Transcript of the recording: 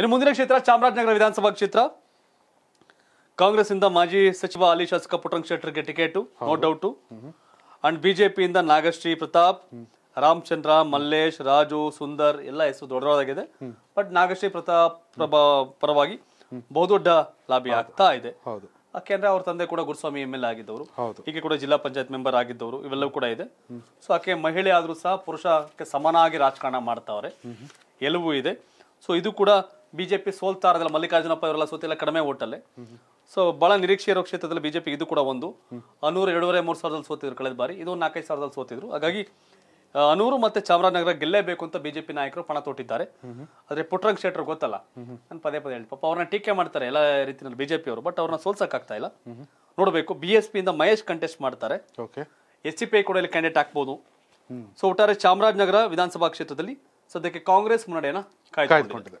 ಇನ್ನು ಮುಂದಿನ ಕ್ಷೇತ್ರ ಚಾಮರಾಜನಗರ ವಿಧಾನಸಭಾ ಕ್ಷೇತ್ರ ಕಾಂಗ್ರೆಸ್ ಇಂದ ಮಾಜಿ ಸಚಿವ ಅಲಿ ಶಾಸಕ ಪುಟ್ರಂಗ್ ಶೆಟ್ಟರ್ಗೆ ಟಿಕೆಟ್ ನೋ ಡೌಟ್ ಅಂಡ್ ಬಿಜೆಪಿಯಿಂದ ನಾಗಶ್ರೀ ಪ್ರತಾಪ್ ರಾಮಚಂದ್ರ ಮಲ್ಲೇಶ್ ರಾಜು ಸುಂದರ್ ಎಲ್ಲ ಹೆಸರು ದೊಡ್ಡದಾಗಿದೆ ಬಟ್ ನಾಗಶ್ರೀ ಪ್ರತಾಪ್ ಪರವಾಗಿ ಬಹುದೊಡ್ಡ ಲಾಭಿ ಆಗ್ತಾ ಇದೆ ಯಾಕೆಂದ್ರೆ ಅವ್ರ ತಂದೆ ಕೂಡ ಗುರುಸ್ವಾಮಿ ಎಂ ಎಲ್ ಆಗಿದ್ದವರು ಈಗ ಕೂಡ ಜಿಲ್ಲಾ ಪಂಚಾಯತ್ ಮೆಂಬರ್ ಆಗಿದ್ದವರು ಇವೆಲ್ಲವೂ ಕೂಡ ಇದೆ ಸೊ ಆಕೆ ಮಹಿಳೆ ಆದ್ರೂ ಸಹ ಪುರುಷಕ್ಕೆ ಆಗಿ ರಾಜಕಾರಣ ಮಾಡ್ತಾವ್ರೆ ಎಲ್ಲವೂ ಇದೆ ಸೊ ಇದು ಕೂಡ ಬಿಜೆಪಿ ಸೋಲ್ತಾ ಇರೋದಿಲ್ಲ ಮಲ್ಲಿಕಾರ್ಜುನಪ್ಪ ಇವರೆಲ್ಲ ಸೋತಿಲ್ಲ ಕಡಿಮೆ ಓಟಲ್ಲಿ ಸೊ ಬಹಳ ನಿರೀಕ್ಷೆ ಇರೋ ಕ್ಷೇತ್ರದಲ್ಲಿ ಬಿಜೆಪಿ ಇದು ಕೂಡ ಒಂದು ಅನೂರು ಎರಡೂವರೆ ಮೂರು ಸಾವಿರದಲ್ಲಿ ಸೋತಿದ್ರು ಕಳೆದ ಬಾರಿ ಇದು ನಾಲ್ಕೈದು ಸಾವಿರದಲ್ಲಿ ಸೋತಿದ್ರು ಹಾಗಾಗಿ ಅನೂರು ಮತ್ತೆ ಚಾಮರಾಜನಗರ ಗೆಲ್ಲೇಬೇಕು ಅಂತ ಬಿಜೆಪಿ ನಾಯಕರು ಪಣ ತೊಟ್ಟಿದ್ದಾರೆ ಆದ್ರೆ ಪುಟ್ರಂಗ್ ಶೆಟ್ಟರ್ ಗೊತ್ತಲ್ಲ ನಾನು ಪದೇ ಪದೇ ಹೇಳಿ ಪಾಪ ಅವ್ರನ್ನ ಟೀಕೆ ಮಾಡ್ತಾರೆ ಎಲ್ಲ ರೀತಿಯಲ್ಲಿ ಬಿಜೆಪಿ ಅವರು ಬಟ್ ಅವ್ರನ್ನ ಆಗ್ತಾ ಇಲ್ಲ ನೋಡಬೇಕು ಬಿ ಎಸ್ ಪಿಯಿಂದ ಮಹೇಶ್ ಕಂಟೆಸ್ಟ್ ಮಾಡ್ತಾರೆ ಎಸ್ ಸಿ ಪಿ ಐ ಕೂಡ ಇಲ್ಲಿ ಕ್ಯಾಂಡಿಡೇಟ್ ಹಾಕ್ಬೋದು ಸೊ ಒಟ್ಟಾರೆ ಚಾಮರಾಜನಗರ ವಿಧಾನಸಭಾ ಕ್ಷೇತ್ರದಲ್ಲಿ ಸದ್ಯಕ್ಕೆ ಕಾಂಗ್ರೆಸ್ ಮುನ್ನಡೆಯನ್ನ ಕಾಯ್ದುಕೊಂಡಿದೆ